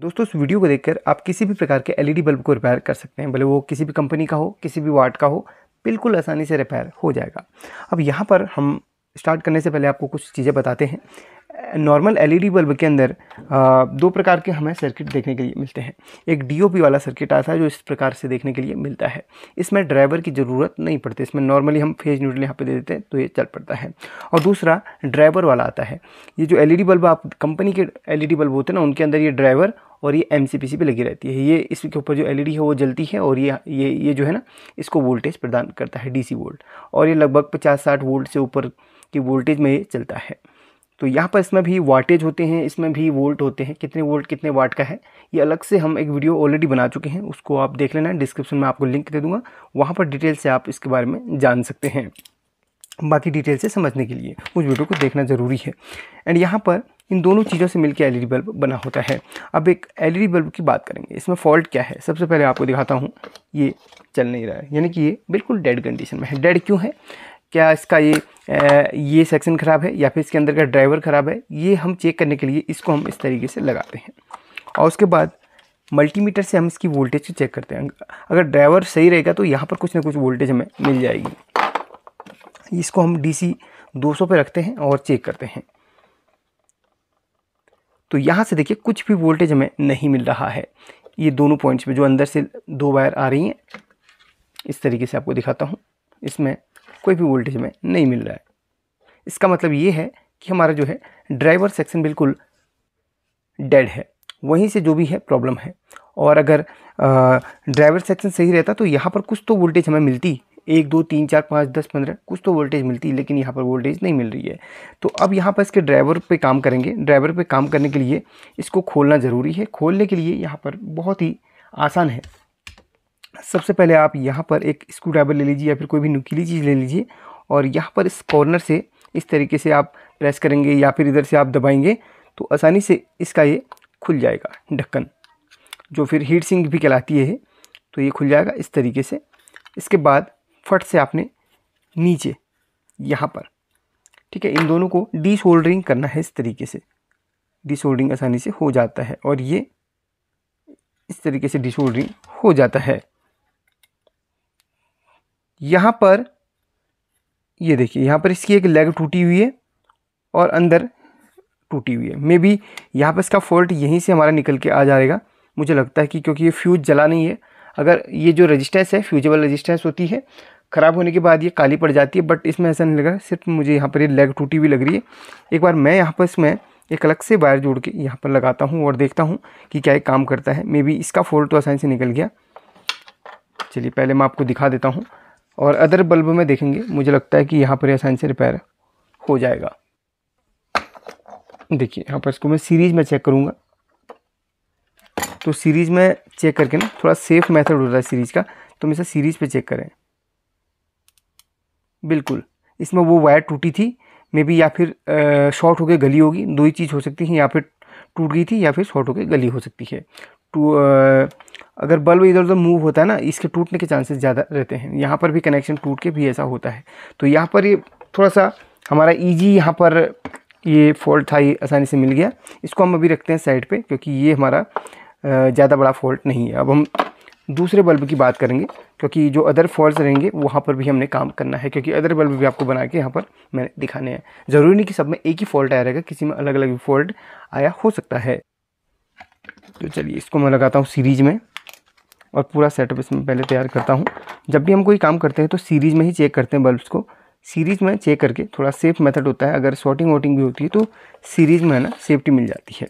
दोस्तों इस वीडियो को देखकर आप किसी भी प्रकार के एलईडी बल्ब को रिपेयर कर सकते हैं भले वो किसी भी कंपनी का हो किसी भी वाट का हो बिल्कुल आसानी से रिपेयर हो जाएगा अब यहाँ पर हम स्टार्ट करने से पहले आपको कुछ चीज़ें बताते हैं नॉर्मल एलईडी बल्ब के अंदर दो प्रकार के हमें सर्किट देखने के लिए मिलते हैं एक डीओपी वाला सर्किट आता है जो इस प्रकार से देखने के लिए मिलता है इसमें ड्राइवर की ज़रूरत नहीं पड़ती इसमें नॉर्मली हम फेज न्यूट्रल यहाँ पे दे देते हैं तो ये चल पड़ता है और दूसरा ड्राइवर वाला आता है ये जो एल बल्ब आप कंपनी के एल बल्ब होते हैं ना उनके अंदर ये ड्राइवर और ये एम सी लगी रहती है ये इसके ऊपर जो एल है वो जलती है और ये ये ये जो है ना इसको वोल्टेज प्रदान करता है डी वोल्ट और ये लगभग पचास साठ वोल्ट से ऊपर कि वोल्टेज में ये चलता है तो यहाँ पर इसमें भी वाटेज होते हैं इसमें भी वोल्ट होते हैं कितने वोल्ट कितने वाट का है ये अलग से हम एक वीडियो ऑलरेडी बना चुके हैं उसको आप देख लेना डिस्क्रिप्शन में आपको लिंक दे दूंगा वहाँ पर डिटेल से आप इसके बारे में जान सकते हैं बाकी डिटेल से समझने के लिए उस वीडियो को देखना ज़रूरी है एंड यहाँ पर इन दोनों चीज़ों से मिलकर एल बल्ब बना होता है अब एक एल बल्ब की बात करेंगे इसमें फॉल्ट क्या है सबसे पहले आपको दिखाता हूँ ये चल नहीं रहा है यानी कि ये बिल्कुल डेड कंडीशन में है डेड क्यों है क्या इसका ये ये सेक्शन ख़राब है या फिर इसके अंदर का ड्राइवर ख़राब है ये हम चेक करने के लिए इसको हम इस तरीके से लगाते हैं और उसके बाद मल्टीमीटर से हम इसकी वोल्टेज को चेक करते हैं अगर ड्राइवर सही रहेगा तो यहाँ पर कुछ ना कुछ वोल्टेज हमें मिल जाएगी इसको हम डीसी 200 पे रखते हैं और चेक करते हैं तो यहाँ से देखिए कुछ भी वोल्टेज हमें नहीं मिल रहा है ये दोनों पॉइंट्स पे जो अंदर से दो वायर आ रही हैं इस तरीके से आपको दिखाता हूँ इसमें कोई भी वोल्टेज में नहीं मिल रहा है इसका मतलब ये है कि हमारा जो है ड्राइवर सेक्शन बिल्कुल डेड है वहीं से जो भी है प्रॉब्लम है और अगर ड्राइवर सेक्शन सही रहता तो यहाँ पर कुछ तो वोल्टेज हमें मिलती एक दो तीन चार पाँच दस पंद्रह कुछ तो वोल्टेज मिलती है लेकिन यहाँ पर वोल्टेज नहीं मिल रही है तो अब यहाँ पर इसके ड्राइवर पे काम करेंगे ड्राइवर पे काम करने के लिए इसको खोलना ज़रूरी है खोलने के लिए यहाँ पर बहुत ही आसान है सबसे पहले आप यहाँ पर एक स्क्रू ड्राइवर ले लीजिए या फिर कोई भी नुकीली चीज़ ले लीजिए और यहाँ पर इस कॉर्नर से इस तरीके से आप प्रेस करेंगे या फिर इधर से आप दबाएंगे तो आसानी से इसका ये खुल जाएगा ढक्कन जो फिर हीट सिंक भी कहलाती है तो ये खुल जाएगा इस तरीके से इसके बाद फट से आपने नीचे यहाँ पर ठीक है इन दोनों को डी शोल्डरिंग करना है इस तरीके से डी शोल्डरिंग आसानी से हो जाता है और ये इस तरीके से डी शोल्डरिंग हो जाता है यहाँ पर ये देखिए यहाँ पर इसकी एक लेग टूटी हुई है और अंदर टूटी हुई है मे बी यहाँ पर इसका फॉल्ट यहीं से हमारा निकल के आ जाएगा मुझे लगता है कि क्योंकि ये फ्यूज जला नहीं है अगर ये जो रजिस्टेंस है फ्यूजेबल रजिस्टेंस होती है ख़राब होने के बाद ये काली पड़ जाती है बट इसमें ऐसा नहीं लग रहा सिर्फ मुझे यहाँ पर ये लेग टूटी हुई लग रही है एक बार मैं यहाँ पर इसमें एक अलग से वायर जोड़ के यहाँ पर लगाता हूँ और देखता हूँ कि क्या एक काम करता है मे बी इसका फॉल्ट तो आसानी से निकल गया चलिए पहले मैं आपको दिखा देता हूँ और अदर बल्ब में देखेंगे मुझे लगता है कि यहाँ पर आसानी से रिपेयर हो जाएगा देखिए यहाँ पर इसको मैं सीरीज़ में चेक करूँगा तो सीरीज़ में चेक करके ना थोड़ा सेफ मेथड रहा है सीरीज़ का तो मैं इसे सीरीज़ पे चेक करें बिल्कुल इसमें वो वायर टूटी थी मे बी या फिर शॉर्ट होकर गली होगी दो ही चीज़ हो सकती है या फिर टूट गई थी या फिर शॉर्ट होकर गली हो सकती है टू अगर बल्ब इधर उधर मूव होता है ना इसके टूटने के चांसेस ज़्यादा रहते हैं यहाँ पर भी कनेक्शन टूट के भी ऐसा होता है तो यहाँ पर ये थोड़ा सा हमारा ईजी यहाँ पर ये फॉल्ट था ये आसानी से मिल गया इसको हम अभी रखते हैं साइड पे क्योंकि ये हमारा ज़्यादा बड़ा फॉल्ट नहीं है अब हम दूसरे बल्ब की बात करेंगे क्योंकि जो अदर फॉल्ट रहेंगे वहाँ पर भी हमने काम करना है क्योंकि अदर बल्ब भी आपको बना के यहाँ पर मैंने दिखाने हैं ज़रूरी नहीं कि सब में एक ही फॉल्ट आया रहेगा किसी में अलग अलग फॉल्ट आया हो सकता है तो चलिए इसको मैं लगाता हूँ सीरीज में और पूरा सेटअप इसमें पहले तैयार करता हूँ जब भी हम कोई काम करते हैं तो सीरीज़ में ही चेक करते हैं बल्ब्स को सीरीज़ में चेक करके थोड़ा सेफ मेथड होता है अगर शॉटिंग वोटिंग भी होती है तो सीरीज़ में है ना सेफ्टी मिल जाती है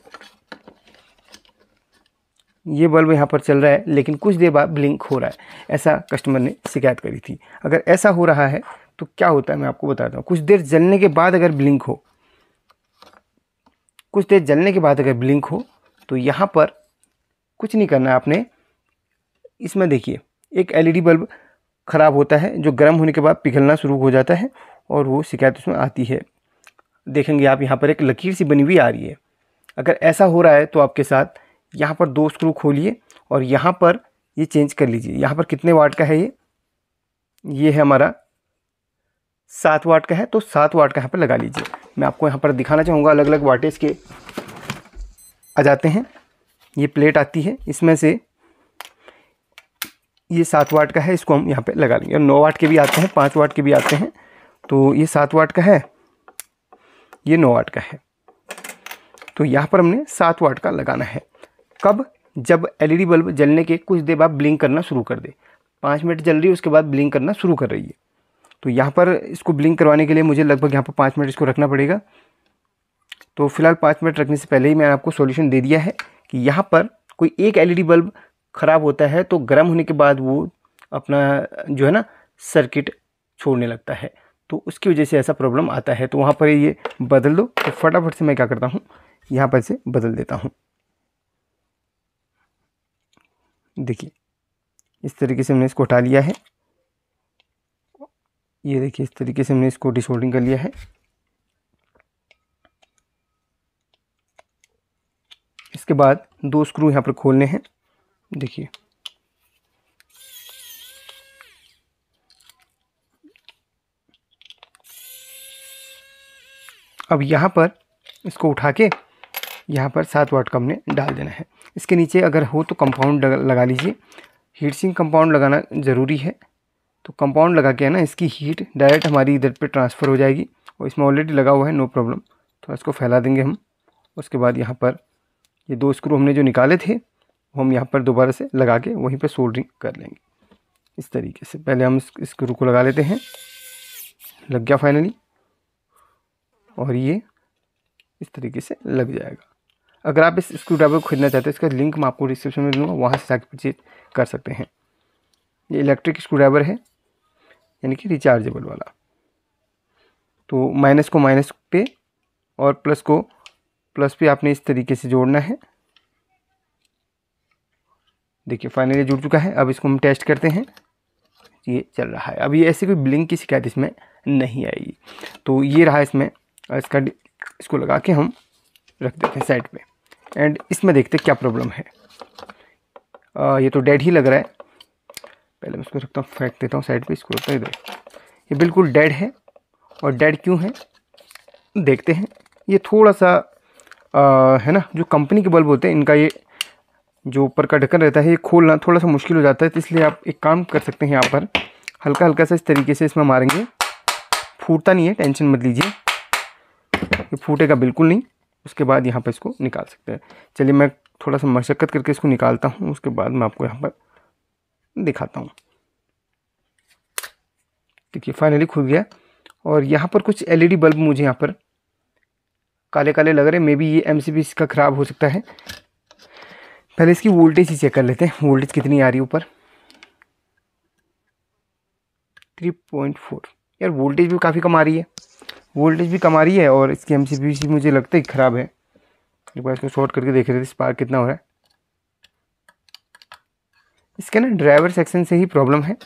ये बल्ब यहाँ पर चल रहा है लेकिन कुछ देर बाद ब्लिंक हो रहा है ऐसा कस्टमर ने शिकायत करी थी अगर ऐसा हो रहा है तो क्या होता है मैं आपको बताता हूँ कुछ देर जलने के बाद अगर ब्लिंक हो कुछ देर जलने के बाद अगर ब्लिंक हो तो यहाँ पर कुछ नहीं करना है आपने इसमें देखिए एक एलईडी बल्ब ख़राब होता है जो गर्म होने के बाद पिघलना शुरू हो जाता है और वो शिकायत उसमें आती है देखेंगे आप यहाँ पर एक लकीर सी बनी हुई आ रही है अगर ऐसा हो रहा है तो आपके साथ यहाँ पर दो स्क्रू खोलिए और यहाँ पर ये चेंज कर लीजिए यहाँ पर कितने वाट का है ये ये है हमारा सात वाट का है तो सात वाट का यहाँ पर लगा लीजिए मैं आपको यहाँ पर दिखाना चाहूँगा अलग अलग वाटेज के आ जाते हैं ये प्लेट आती है इसमें से ये सात वाट का है इसको हम यहाँ पे लगा लेंगे और नौ वाट के भी आते हैं पाँच वाट के भी आते हैं तो ये सात वाट का है ये नौ वाट का है तो यहाँ पर हमने सात वाट का लगाना है कब जब एलईडी बल्ब e जलने के कुछ देर बाद ब्लिंक करना शुरू कर दे पाँच मिनट जल रही है उसके बाद ब्लिंक करना शुरू कर रही है तो यहाँ पर इसको ब्लिंक करवाने के लिए मुझे लगभग यहाँ पर पाँच मिनट इसको रखना पड़ेगा तो फिलहाल पाँच मिनट रखने से पहले ही मैंने आपको सोल्यूशन दे दिया है कि यहाँ पर कोई एक एलईडी बल्ब ख़राब होता है तो गर्म होने के बाद वो अपना जो है ना सर्किट छोड़ने लगता है तो उसकी वजह से ऐसा प्रॉब्लम आता है तो वहाँ पर ये बदल दो तो फटाफट से मैं क्या करता हूँ यहाँ पर से बदल देता हूँ देखिए इस तरीके से हमने इसको हटा लिया है ये देखिए इस तरीके से हमने इसको डिसोल्डिंग कर लिया है इसके बाद दो स्क्रू यहाँ पर खोलने हैं देखिए अब यहाँ पर इसको उठा के यहाँ पर सात वाट का हमने डाल देना है इसके नीचे अगर हो तो कंपाउंड लगा लीजिए हीट सिंक कंपाउंड लगाना ज़रूरी है तो कंपाउंड लगा के है ना इसकी हीट डायरेक्ट हमारी इधर पे ट्रांसफ़र हो जाएगी और इसमें ऑलरेडी लगा हुआ है नो प्रॉब्लम थोड़ा इसको फैला देंगे हम उसके बाद यहाँ पर ये दो स्क्रू हमने जो निकाले थे वो हम यहाँ पर दोबारा से लगा के वहीं पर सोल्डरिंग कर लेंगे इस तरीके से पहले हम स्क्रू को लगा लेते हैं लग गया फाइनली और ये इस तरीके से लग जाएगा अगर आप इस स्क्रू ड्राइवर को खरीदना चाहते हैं इसका लिंक मैं आपको डिस्क्रिप्शन में दूँगा वहाँ से जाकर परचेज कर सकते हैं ये इलेक्ट्रिक स्क्रू ड्राइवर है यानी कि रिचार्जेबल वाला तो माइनस को माइनस पे और प्लस को प्लस भी आपने इस तरीके से जोड़ना है देखिए फाइनली जुड़ चुका है अब इसको हम टेस्ट करते हैं ये चल रहा है अब ये ऐसी कोई ब्लिंक की शिकायत इसमें नहीं आएगी तो ये रहा इसमें इसका इसको लगा के हम रख देते हैं साइड पे एंड इसमें देखते हैं क्या प्रॉब्लम है आ, ये तो डेड ही लग रहा है पहले मैं इसको रखता हूँ फेंक देता हूँ साइड पे इसको रखता हूँ इधर ये बिल्कुल डेड है और डेड क्यों है देखते हैं ये थोड़ा सा आ, है ना जो कंपनी के बल्ब होते हैं इनका ये जो ऊपर का ढक्कन रहता है ये खोलना थोड़ा सा मुश्किल हो जाता है तो इसलिए आप एक काम कर सकते हैं यहाँ पर हल्का हल्का सा इस तरीके से इसमें मारेंगे फूटता नहीं है टेंशन मत लीजिए ये फूटेगा बिल्कुल नहीं उसके बाद यहाँ पर इसको निकाल सकते हैं चलिए मैं थोड़ा सा मशक्क़त करके इसको निकालता हूँ उसके बाद मैं आपको यहाँ पर दिखाता हूँ देखिए फाइनली खुल गया और यहाँ पर कुछ एलईडी बल्ब मुझे यहाँ पर काले काले लग रहे हैं मे बी ये एम इसका ख़राब हो सकता है पहले इसकी वोल्टेज ही चेक कर लेते हैं वोल्टेज कितनी आ रही है ऊपर थ्री पॉइंट फोर यार वोल्टेज भी काफ़ी कम आ रही है वोल्टेज भी कम आ रही है और इसकी एम सी मुझे लगता है ख़राब है एक बार इसको शॉर्ट करके देख रहे थे स्पार्क कितना हो रहा है इसके ना ड्राइवर सेक्शन से ही प्रॉब्लम है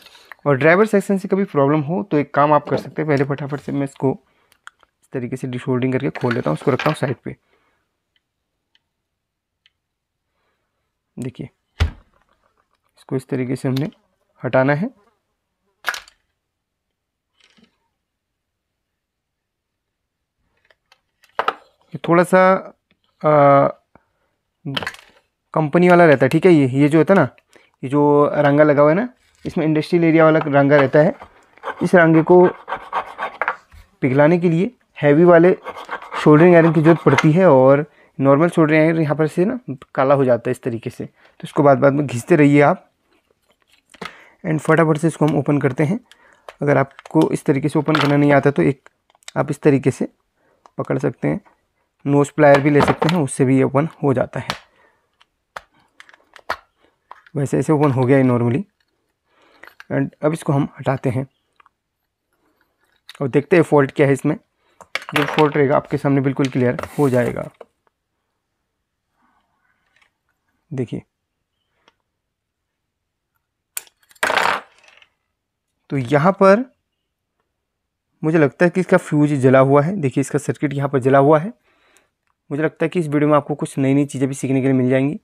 और ड्राइवर सेक्शन से कभी प्रॉब्लम हो तो एक काम आप कर सकते हैं पहले फटाफट से मैं इसको इस तरीके से डिशोल्डिंग करके खोल लेता हूँ उसको रखता हूँ साइड पे देखिए इसको इस तरीके से हमने हटाना है ये थोड़ा सा कंपनी वाला रहता है ठीक है ये ये जो होता है ना ये जो रंगा लगा हुआ है ना इसमें इंडस्ट्रियल एरिया वाला रंगा रहता है इस रंगे को पिघलाने के लिए हैवी वाले शोल्डरिंग आयरन की जरूरत पड़ती है और नॉर्मल शोल्डरिंग आयरन यहाँ पर से ना काला हो जाता है इस तरीके से तो इसको बाद बाद में घिसते रहिए आप एंड फटाफट से इसको हम ओपन करते हैं अगर आपको इस तरीके से ओपन करना नहीं आता तो एक आप इस तरीके से पकड़ सकते हैं नोज प्लायर भी ले सकते हैं उससे भी ये ओपन हो जाता है वैसे ऐसे ओपन हो गया है नॉर्मली एंड अब इसको हम हटाते हैं और देखते हैं फॉल्ट क्या है इसमें जो फोर्ट रहेगा आपके सामने बिल्कुल क्लियर हो जाएगा देखिए तो यहाँ पर मुझे लगता है कि इसका फ्यूज जला हुआ है देखिए इसका सर्किट यहाँ पर जला हुआ है मुझे लगता है कि इस वीडियो में आपको कुछ नई नई चीज़ें भी सीखने के लिए मिल जाएंगी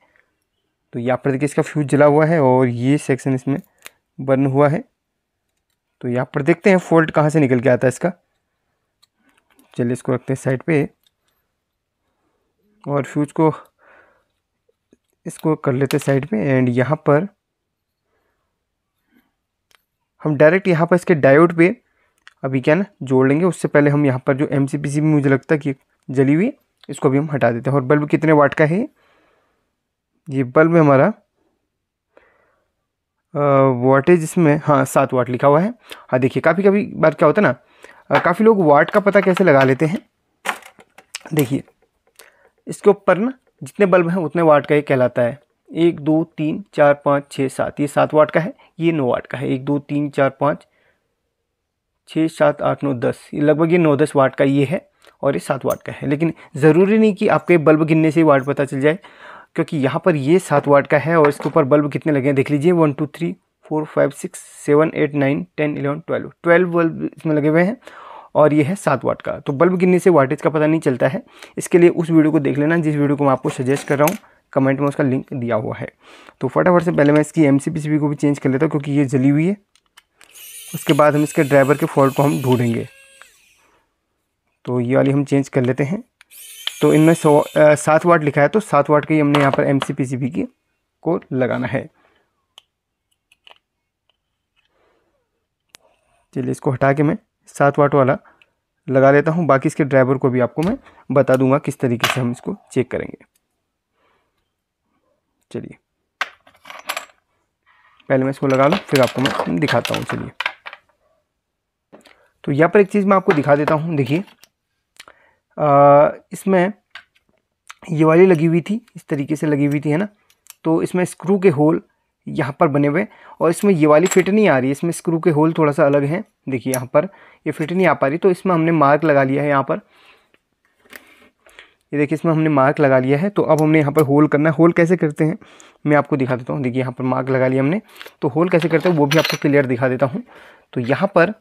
तो यहाँ पर देखिए इसका फ्यूज जला हुआ है और ये सेक्शन इसमें बर्न हुआ है तो यहाँ पर देखते हैं फॉल्ट कहाँ से निकल के आता है इसका चलिए इसको रखते हैं साइड पे और फ्यूज को इसको कर लेते हैं साइड पे एंड यहाँ पर हम डायरेक्ट यहाँ पर इसके डायोड पे अभी क्या ना जोड़ लेंगे उससे पहले हम यहाँ पर जो एम सी भी मुझे लगता है कि जली हुई इसको अभी हम हटा देते हैं और बल्ब कितने वाट का है ये बल्ब हमारा वाटेज इसमें हाँ सात वाट लिखा हुआ है हाँ देखिए काफ़ी कभी बार क्या होता है ना काफ़ी लोग वाट का पता कैसे लगा लेते हैं देखिए इसके ऊपर ना जितने बल्ब हैं उतने वाट का ये कहलाता है एक दो तीन चार पाँच छः सात ये सात वाट का है ये नौ वाट का है एक दो तीन चार पाँच छः सात आठ नौ दस ये लगभग ये नौ दस वाट का ये है और ये सात वाट का है लेकिन ज़रूरी नहीं कि आपके बल्ब गिनने से ही वाट पता चल जाए क्योंकि यहाँ पर ये सात वाट का है और इसके ऊपर बल्ब कितने लगे हैं देख लीजिए one two three four five six seven eight nine ten eleven twelve twelve bulb इसमें लगे हुए हैं और ये है सात वाट का तो बल्ब गिनने से वाटेज का पता नहीं चलता है इसके लिए उस वीडियो को देख लेना जिस वीडियो को मैं आपको सजेस्ट कर रहा हूँ कमेंट में उसका लिंक दिया हुआ है तो फटाफट से पहले मैं इसकी एम को भी चेंज कर लेता हूँ क्योंकि ये जली हुई है उसके बाद हम इसके ड्राइवर के फॉल्ट को हम ढूंढेंगे तो ये वाली हम चेंज कर लेते हैं तो इनमें सौ सात वाट लिखा है तो सात वाट ही हमने यहाँ पर एम सी की को लगाना है चलिए इसको हटा के मैं सात वाट वाला लगा लेता हूँ बाकी इसके ड्राइवर को भी आपको मैं बता दूंगा किस तरीके से हम इसको चेक करेंगे चलिए पहले मैं इसको लगा लूँ फिर आपको मैं दिखाता हूँ चलिए तो यहाँ पर एक चीज़ मैं आपको दिखा देता हूँ देखिए इसमें ये वाली लगी हुई थी इस तरीके से लगी हुई थी है ना तो इसमें स्क्रू के होल यहाँ पर बने हुए और इसमें ये वाली फिट नहीं आ रही इसमें स्क्रू के होल थोड़ा सा अलग हैं देखिए यहाँ पर ये फिट नहीं आ पा रही तो इसमें हमने मार्क लगा लिया है यहाँ पर ये देखिए इसमें हमने मार्क लगा लिया है तो अब हमने यहाँ पर होल करना है होल कैसे करते हैं मैं आपको दिखा देता हूँ देखिए यहाँ पर मार्क लगा लिया हमने तो होल कैसे करते हैं वो भी आपको क्लियर दिखा देता हूँ तो यहाँ पर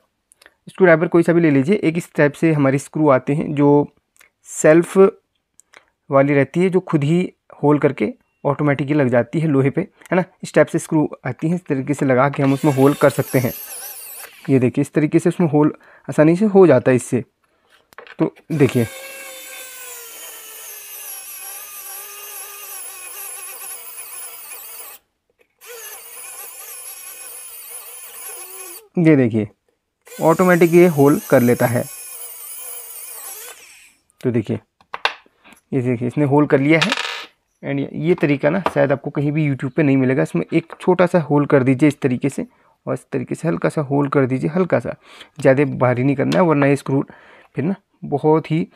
स्क्रू ड्राइवर कोई सा भी ले लीजिए एक इस टाइप से हमारे स्क्रू आते हैं जो सेल्फ वाली रहती है जो खुद ही होल करके ऑटोमेटिकली लग जाती है लोहे पे है ना इस टाइप से स्क्रू आती है इस तरीके से लगा के हम उसमें होल कर सकते हैं ये देखिए इस तरीके से उसमें होल आसानी से हो जाता है इससे तो देखिए ये देखिए ऑटोमेटिक ये होल कर लेता है तो देखिए ये देखिए इसने होल कर लिया है एंड ये तरीका ना शायद आपको कहीं भी यूट्यूब पे नहीं मिलेगा इसमें एक छोटा सा होल कर दीजिए इस तरीके से और इस तरीके से हल्का सा होल कर दीजिए हल्का सा ज़्यादा भारी नहीं करना है वरना ये स्क्रू फिर ना बहुत ही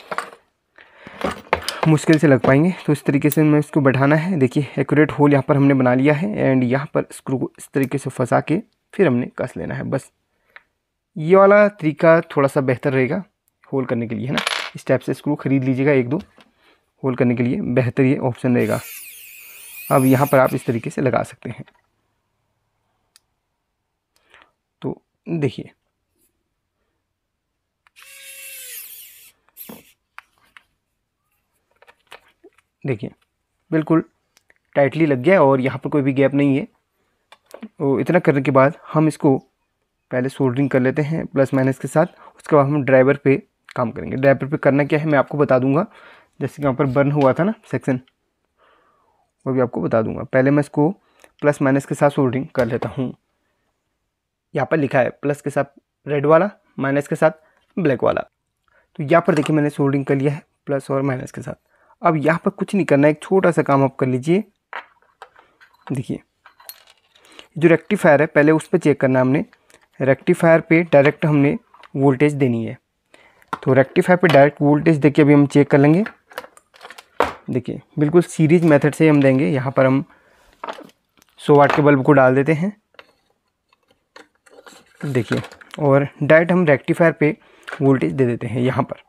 मुश्किल से लग पाएंगे तो इस तरीके से मैं इसको बैठाना है देखिए एक्यूरेट होल यहाँ पर हमने बना लिया है एंड यहाँ पर स्क्रू को इस तरीके से फंसा के फिर हमने कस लेना है बस ये वाला तरीका थोड़ा सा बेहतर रहेगा होल करने के लिए है ना इस टाइप से स्क्रू खरीद लीजिएगा एक दो गोल करने के लिए बेहतर ये ऑप्शन रहेगा अब यहाँ पर आप इस तरीके से लगा सकते हैं तो देखिए देखिए बिल्कुल टाइटली लग गया और यहाँ पर कोई भी गैप नहीं है तो इतना करने के बाद हम इसको पहले सोल्डरिंग कर लेते हैं प्लस माइनस के साथ उसके बाद हम ड्राइवर पे काम करेंगे ड्राइवर पे करना क्या है मैं आपको बता दूंगा जैसे कि वहाँ पर बर्न हुआ था ना सेक्शन वो भी आपको बता दूंगा पहले मैं इसको प्लस माइनस के साथ सोल्डिंग कर लेता हूँ यहाँ पर लिखा है प्लस के साथ रेड वाला माइनस के साथ ब्लैक वाला तो यहाँ पर देखिए मैंने सोल्डिंग कर लिया है प्लस और माइनस के साथ अब यहाँ पर कुछ नहीं करना है एक छोटा सा काम आप कर लीजिए देखिए जो रेक्टिफायर है पहले उस पर चेक करना हमने रेक्टिफायर पे डायरेक्ट हमने वोल्टेज देनी है तो रेक्टिफायर पे डायरेक्ट वोल्टेज देखिए अभी हम चेक कर लेंगे देखिए बिल्कुल सीरीज मेथड से हम देंगे यहाँ पर हम सो वाट के बल्ब को डाल देते हैं देखिए और डायरेक्ट हम रेक्टिफायर पे वोल्टेज दे देते हैं यहाँ पर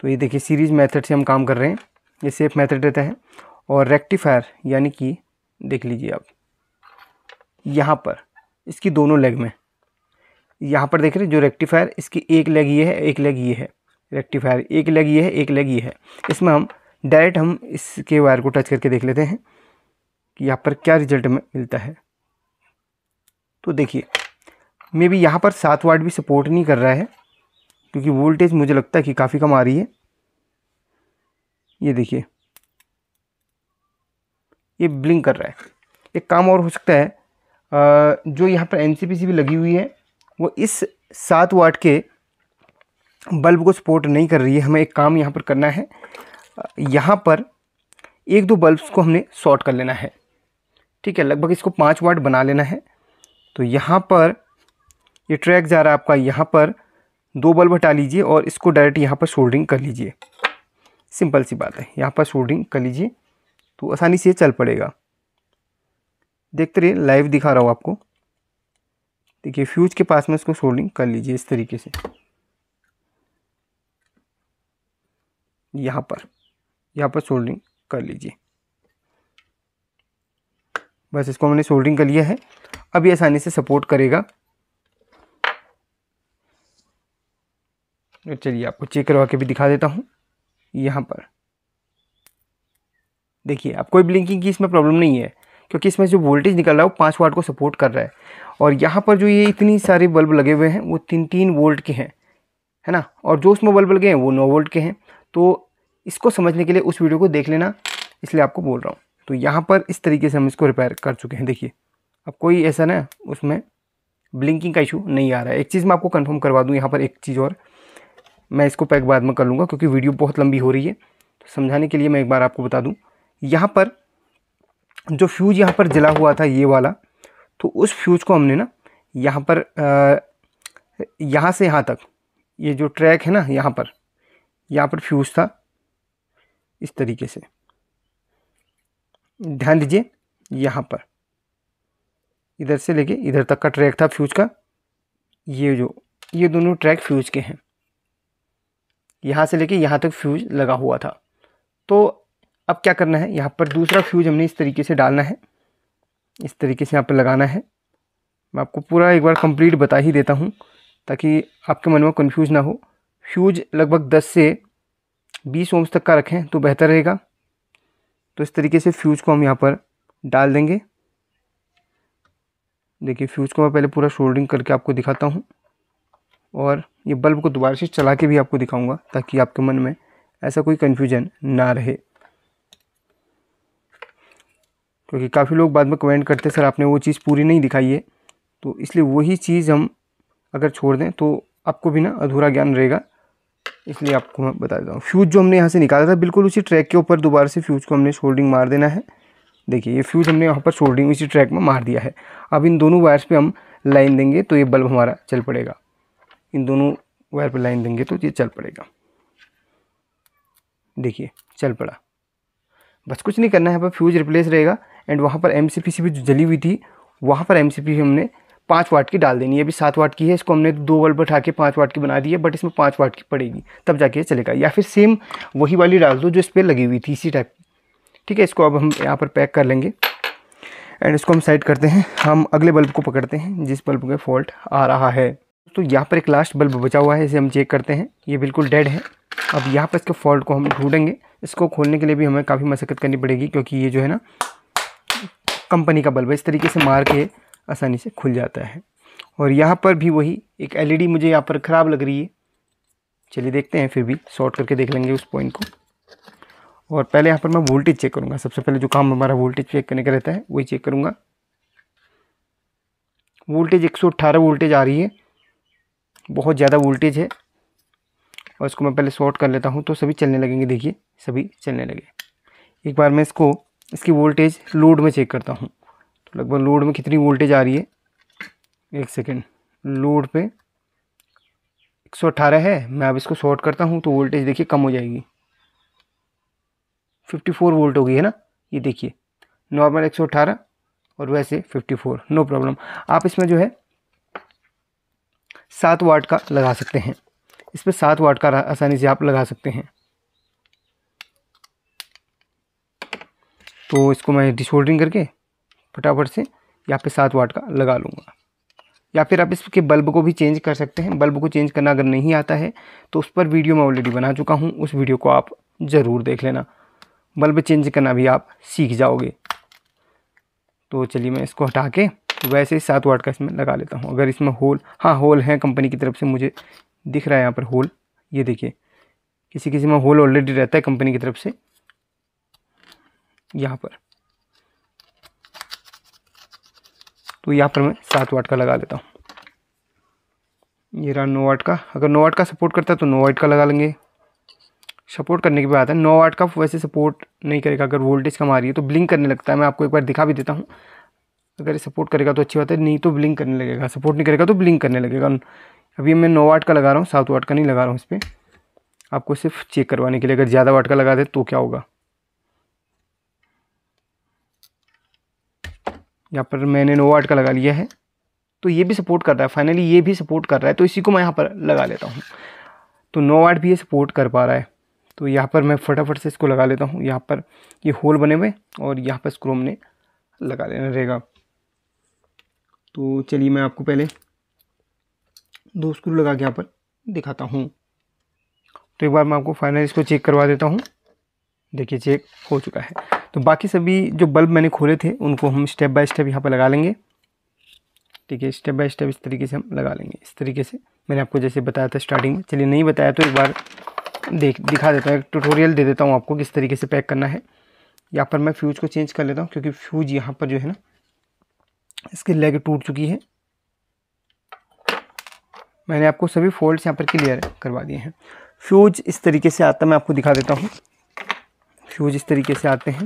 तो ये देखिए सीरीज मेथड से हम काम कर रहे हैं ये सेफ मेथड रहता है और रेक्टिफायर यानी कि देख लीजिए आप यहाँ पर इसकी दोनों लेग में यहाँ पर देख रहे हैं जो रेक्टिफायर इसकी एक लेग ये है एक लेग ये है रेक्टिफायर एक लेग ये है एक लेग ये है इसमें हम डायरेक्ट हम इसके वायर को टच करके देख लेते हैं कि यहाँ पर क्या रिजल्ट मिलता है तो देखिए मे बी यहाँ पर सात वाट भी सपोर्ट नहीं कर रहा है क्योंकि वोल्टेज मुझे लगता है कि काफ़ी कम आ रही है ये देखिए ये ब्लिंक कर रहा है एक काम और हो सकता है जो यहाँ पर एन भी लगी हुई है वो इस सात वाट के बल्ब को सपोर्ट नहीं कर रही है हमें एक काम यहाँ पर करना है यहाँ पर एक दो बल्ब्स को हमने शॉर्ट कर लेना है ठीक है लगभग इसको पाँच वाट बना लेना है तो यहाँ पर ये ट्रैक जा रहा है आपका यहाँ पर दो बल्ब हटा लीजिए और इसको डायरेक्ट यहाँ पर सोल्डरिंग कर लीजिए सिंपल सी बात है यहाँ पर सोल्डरिंग कर लीजिए तो आसानी से चल पड़ेगा देखते रहिए लाइव दिखा रहा हूँ आपको देखिए फ्यूज के पास में इसको सोल्डरिंग कर लीजिए इस तरीके से यहाँ पर यहाँ पर सोल्डिंग कर लीजिए बस इसको हमने सोल्डिंग कर लिया है अब ये आसानी से सपोर्ट करेगा तो चलिए आपको चेक करवा के भी दिखा देता हूँ यहाँ पर देखिए आप कोई ब्लिंकिंग की इसमें प्रॉब्लम नहीं है क्योंकि इसमें जो वोल्टेज निकल रहा है वो पाँच वाट को सपोर्ट कर रहा है और यहाँ पर जो ये इतनी सारे बल्ब लगे हुए हैं वो तीन तीन वोल्ट के हैं है ना और जो उसमें बल्ब लगे हैं वो नौ वोल्ट के हैं तो इसको समझने के लिए उस वीडियो को देख लेना इसलिए आपको बोल रहा हूँ तो यहाँ पर इस तरीके से हम इसको रिपेयर कर चुके हैं देखिए अब कोई ऐसा ना उसमें ब्लिंकिंग का इशू नहीं आ रहा है एक चीज़ मैं आपको कंफर्म करवा दूँ यहाँ पर एक चीज़ और मैं इसको पैक बाद में कर लूँगा क्योंकि वीडियो बहुत लंबी हो रही है तो समझाने के लिए मैं एक बार आपको बता दूँ यहाँ पर जो फ्यूज यहाँ पर जला हुआ था ये वाला तो उस फ्यूज को हमने ना यहाँ पर यहाँ से यहाँ तक ये जो ट्रैक है ना यहाँ पर यहाँ पर फ्यूज था इस तरीके से ध्यान दीजिए यहाँ पर इधर से लेके इधर तक का ट्रैक था फ्यूज का ये जो ये दोनों ट्रैक फ्यूज के हैं यहाँ से लेके यहाँ तक फ्यूज लगा हुआ था तो अब क्या करना है यहाँ पर दूसरा फ्यूज हमने इस तरीके से डालना है इस तरीके से यहाँ पर लगाना है मैं आपको पूरा एक बार कंप्लीट बता ही देता हूँ ताकि आपके मन में कन्फ्यूज ना हो फ्यूज लगभग दस से बीस ओम्स तक का रखें तो बेहतर रहेगा तो इस तरीके से फ्यूज़ को हम यहाँ पर डाल देंगे देखिए फ्यूज़ को मैं पहले पूरा शोल्डरिंग करके आपको दिखाता हूँ और ये बल्ब को दोबारा से चला के भी आपको दिखाऊंगा ताकि आपके मन में ऐसा कोई कन्फ्यूजन ना रहे क्योंकि काफ़ी लोग बाद में कमेंट करते सर आपने वो चीज़ पूरी नहीं दिखाई है तो इसलिए वही चीज़ हम अगर छोड़ दें तो आपको भी ना अधूरा ज्ञान रहेगा इसलिए आपको मैं बता देता हूँ फ्यूज जो हमने यहाँ से निकाला था बिल्कुल उसी ट्रैक के ऊपर दोबारा से फ्यूज को हमने शोल्डिंग मार देना है देखिए ये फ्यूज हमने यहाँ पर शोल्डिंग इसी ट्रैक में मार दिया है अब इन दोनों वायर्स पर हम लाइन देंगे तो ये बल्ब हमारा चल पड़ेगा इन दोनों वायर पर लाइन देंगे तो ये चल पड़ेगा देखिए चल पड़ा बस कुछ नहीं करना है पर फ्यूज रिप्लेस रहेगा एंड वहाँ पर एम सी जो जली हुई थी वहाँ पर एम हमने पाँच वाट की डाल देनी है अभी सात वाट की है इसको हमने दो बल्ब उठा के पाँच वाट की बना दी है बट इसमें पाँच वाट की पड़ेगी तब जाके चलेगा या फिर सेम वही वाली डाल दो जो इस पर लगी हुई थी इसी टाइप ठीक है इसको अब हम यहाँ पर पैक कर लेंगे एंड इसको हम साइड करते हैं हम अगले बल्ब को पकड़ते हैं जिस बल्ब में फॉल्ट आ रहा है तो यहाँ पर एक लास्ट बल्ब बचा हुआ है इसे हम चेक करते हैं ये बिल्कुल डेड है अब यहाँ पर इसके फॉल्ट को हम ढूंढेंगे इसको खोलने के लिए भी हमें काफ़ी मशक्क़त करनी पड़ेगी क्योंकि ये जो है ना कंपनी का बल्ब है इस तरीके से मार के आसानी से खुल जाता है और यहाँ पर भी वही एक एलईडी e मुझे यहाँ पर ख़राब लग रही है चलिए देखते हैं फिर भी शॉर्ट करके देख लेंगे उस पॉइंट को और पहले यहाँ पर मैं वोल्टेज चेक करूँगा सबसे पहले जो काम हमारा वोल्टेज चेक करने का रहता है वही चेक करूँगा वोल्टेज एक वोल्टेज आ रही है बहुत ज़्यादा वोल्टेज है और इसको मैं पहले शॉर्ट कर लेता हूँ तो सभी चलने लगेंगे देखिए सभी चलने लगे एक बार मैं इसको इसकी वोल्टेज लोड में चेक करता हूँ लगभग लोड में कितनी वोल्टेज आ रही है एक सेकेंड लोड पे 118 है मैं अब इसको शॉर्ट करता हूँ तो वोल्टेज देखिए कम हो जाएगी 54 वोल्ट हो गई है ना ये देखिए नॉर्मल 118 और वैसे 54 नो प्रॉब्लम आप इसमें जो है सात वाट का लगा सकते हैं इस पर सात वाट का आसानी से आप लगा सकते हैं तो इसको मैं डिसोल्डिंग करके फटाफट से यहाँ पे सात वाट का लगा लूँगा या फिर आप इसके बल्ब को भी चेंज कर सकते हैं बल्ब को चेंज करना अगर नहीं आता है तो उस पर वीडियो मैं ऑलरेडी बना चुका हूँ उस वीडियो को आप ज़रूर देख लेना बल्ब चेंज करना भी आप सीख जाओगे तो चलिए मैं इसको हटा के वैसे ही सात वाट का इसमें लगा लेता हूँ अगर इसमें होल हाँ होल है कंपनी की तरफ से मुझे दिख रहा है यहाँ पर होल ये देखिए किसी किसी में होल ऑलरेडी रहता है कंपनी की तरफ से यहाँ पर तो यहाँ पर मैं सात वाट का लगा देता हूँ ये रहा नौ वाट का अगर नौ वाट का सपोर्ट करता है तो नौ वाट का लगा लेंगे सपोर्ट करने के बाद है नौ वाट का वैसे सपोर्ट नहीं करेगा अगर वोल्टेज कम आ रही है तो ब्लिंक करने लगता है मैं आपको एक बार दिखा भी देता हूँ अगर ये सपोर्ट करेगा तो अच्छी बात है नहीं तो ब्लिंक करने लगेगा सपोर्ट नहीं करेगा तो ब्लिंक करने लगेगा अभी मैं नौ वाट का लगा रहा हूँ सात वाट का नहीं लगा रहा हूँ इस पर आपको सिर्फ चेक करवाने के लिए अगर ज़्यादा वाट का लगा दे तो क्या होगा यहाँ पर मैंने नोवाट का लगा लिया है तो ये भी सपोर्ट कर रहा है फाइनली ये भी सपोर्ट कर रहा है तो इसी को मैं यहाँ पर लगा लेता हूँ तो वाट भी ये सपोर्ट कर पा रहा है तो यहाँ पर मैं फटाफट से इसको लगा लेता हूँ यहाँ पर ये होल बने हुए और यहाँ पर स्क्रू हमने लगा लेना रहेगा तो चलिए मैं आपको पहले दो स्क्रू लगा के यहाँ पर दिखाता हूँ तो एक बार मैं आपको फाइनल इसको चेक करवा देता हूँ देखिए चेक हो चुका है तो बाकी सभी जो बल्ब मैंने खोले थे उनको हम स्टेप बाय स्टेप यहाँ पर लगा लेंगे ठीक है स्टेप बाय स्टेप इस तरीके से हम लगा लेंगे इस तरीके से मैंने आपको जैसे बताया था स्टार्टिंग में चलिए नहीं बताया तो एक बार देख दिखा देता हूँ एक ट्यूटोरियल दे देता हूँ आपको किस तरीके से पैक करना है यहाँ पर मैं फ्यूज को चेंज कर लेता हूँ क्योंकि फ्यूज यहाँ पर जो है ना इसकी लेग टूट चुकी है मैंने आपको सभी फोल्ड्स यहाँ पर क्लियर करवा दिए हैं फ्यूज इस तरीके से आता मैं आपको दिखा देता हूँ फ्यूज इस तरीके से आते हैं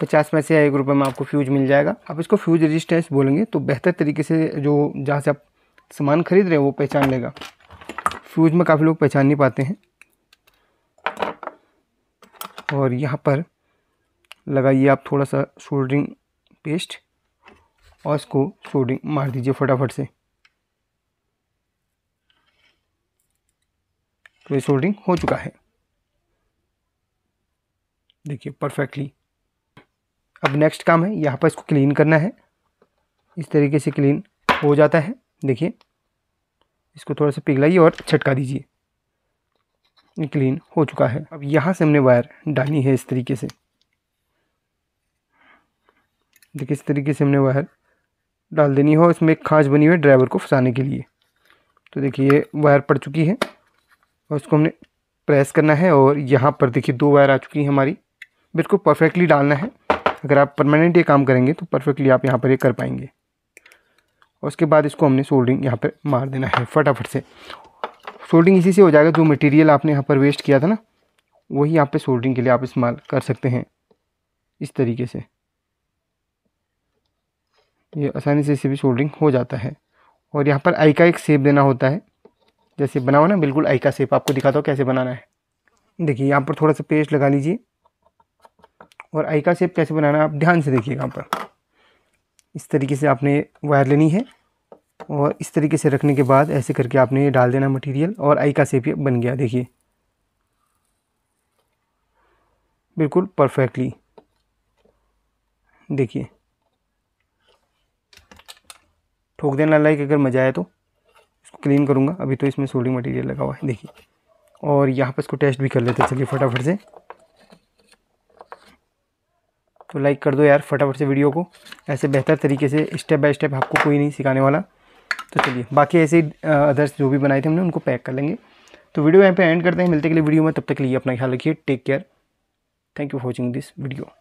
पचास में से या एक रुपये में आपको फ्यूज मिल जाएगा आप इसको फ्यूज रजिस्टेंस बोलेंगे तो बेहतर तरीके से जो जहाँ से आप सामान खरीद रहे हैं वो पहचान लेगा फ्यूज में काफ़ी लोग पहचान नहीं पाते हैं और यहाँ पर लगाइए आप थोड़ा सा सोल्डरिंग पेस्ट और इसको सोल्डरिंग मार दीजिए फटाफट से तो ये सोल्डरिंग हो चुका है देखिए परफेक्टली अब नेक्स्ट काम है यहाँ पर इसको क्लीन करना है इस तरीके से क्लीन हो जाता है देखिए इसको थोड़ा सा पिघलाइए और छटका दीजिए क्लीन हो चुका है अब यहाँ से हमने वायर डाली है इस तरीके से देखिए इस तरीके से हमने वायर डाल देनी हो इसमें एक खाँच बनी हुई है ड्राइवर को फंसाने के लिए तो देखिए ये वायर पड़ चुकी है और उसको हमने प्रेस करना है और यहाँ पर देखिए दो वायर आ चुकी हैं हमारी बिल्कुल परफेक्टली डालना है अगर आप परमानेंट ये काम करेंगे तो परफेक्टली आप यहाँ पर ये कर पाएंगे और उसके बाद इसको हमने सोल्डिंग यहाँ पर मार देना है फटाफट से सोल्डिंग इसी से हो जाएगा जो मटेरियल आपने यहाँ पर वेस्ट किया था ना वही यहाँ पे सोल्डिंग के लिए आप इस्तेमाल कर सकते हैं इस तरीके से ये आसानी से इसे भी सोल्डिंग हो जाता है और यहाँ पर आई का एक सेप देना होता है जैसे बनाओ ना बिल्कुल आई का सेप आपको दिखाता हूँ कैसे बनाना है देखिए यहाँ पर थोड़ा सा पेस्ट लगा लीजिए और आई का शेप कैसे बनाना है आप ध्यान से देखिए यहाँ पर इस तरीके से आपने वायर लेनी है और इस तरीके से रखने के बाद ऐसे करके आपने ये डाल देना मटेरियल और आई का सेप बन गया देखिए बिल्कुल परफेक्टली देखिए ठोक देना लाइक अगर मज़ा आए तो इसको क्लीन करूँगा अभी तो इसमें सोल्डिंग मटेरियल लगा हुआ है देखिए और यहाँ पर इसको टेस्ट भी कर लेते चलिए फटाफट से तो लाइक कर दो यार फटाफट से वीडियो को ऐसे बेहतर तरीके से स्टेप बाय स्टेप आपको कोई नहीं सिखाने वाला तो चलिए बाकी ऐसे अदर्स जो भी बनाए थे हमने उनको पैक कर लेंगे तो वीडियो यहाँ पे एंड करते हैं मिलते के लिए वीडियो में तब तक के लिए अपना ख्याल रखिए take care thank you for watching this video